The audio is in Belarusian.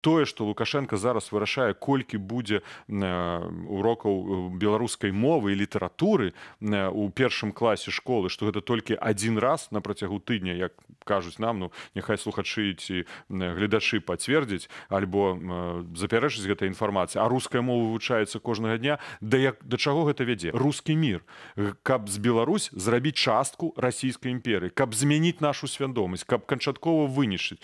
тое что лукашенко зараз вырашае колькі будзе э, урокаў э, беларускай мовы і літаратуры э, у першым класе школы что гэта толькі один раз на протягу тыдня як кажуць нам ну няхай слухачы ці гледачы пацвердзіць альбо запярэшыць гэта інфармацыя а руская мова вывучаецца кожнага дня да як да чаго гэта вядзе русский мир каб з Беларусь зрабіць частку расійскай імперы каб змяніць нашу свядомасць каб канчаткова вынішыць